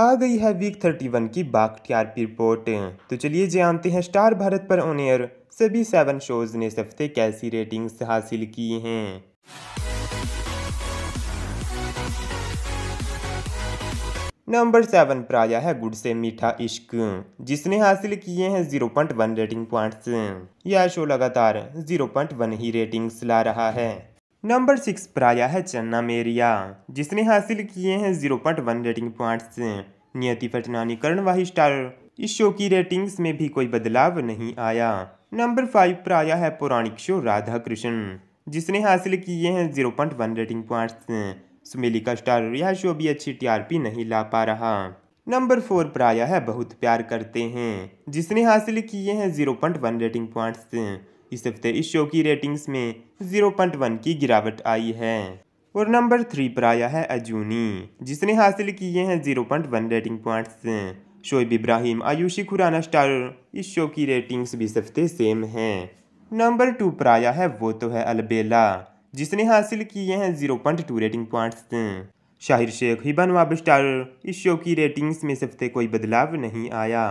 आ गई है वीक 31 की बाख्तियार की रिपोर्ट तो चलिए जानते हैं स्टार भारत पर ऑन एयर सभी सेवन शोज ने इस हफ्ते कैसी रेटिंग्स हासिल की हैं नंबर सेवन पर आया है गुड से मीठा इश्क जिसने हासिल किए हैं zero point one rating points यह शो लगातार जीरो पॉइंट वन ही रेटिंग्स ला रहा है नंबर सिक्स पर आया है चन्ना मेरिया जिसने हासिल किए हैं zero point one rating points Niyati Fatnani Karan Wahi star इस शो की रेटिंग्स में भी कोई बदलाव नहीं आया नंबर फाइव पर आया है पौराणिक शो राधा कृष्ण जिसने हासिल किए हैं zero point one rating points Sumelika star यह शो भी अच्छी टीआरपी नहीं ला पा रहा नंबर फोर पर आया है बहुत प्यार करते हैं जिसने हासिल किए हैं zero point one rating points इस हफ्ते इस शो की रेटिंग्स में 0.1 की गिरावट आई है और नंबर थ्री पर आया है अजूनी जिसने हासिल किए हैं one rating points Shoaib Ibrahim Ayushi Khurana star इस शो की रेटिंग्स भी हफ्ते सेम हैं नंबर टू पर आया है वो तो है अलबेला जिसने हासिल किए हैं zero point two rating points Shaheer Sheikh Hiba Nawab star इस शो की रेटिंग्स में सफ़ते हफ्ते कोई बदलाव नहीं आया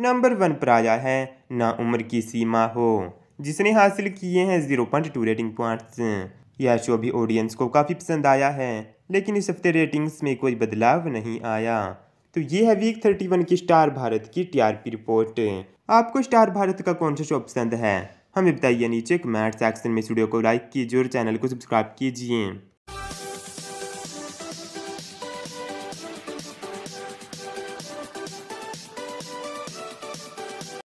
नंबर वन पर आया है ना उम्र की सीमा हो जिसने हासिल किए हैं zero point two rating points यह शो भी ऑडियंस को काफ़ी पसंद आया है लेकिन इस हफ्ते रेटिंग्स में कोई बदलाव नहीं आया तो ये है वीक थर्टी वन की स्टार भारत की टीआरपी रिपोर्ट आपको स्टार भारत का कौन सा शो पसंद है हमें बताइए नीचे कमेंट सेक्शन में स्टूडियो को लाइक कीजिए और चैनल को सब्सक्राइब कीजिए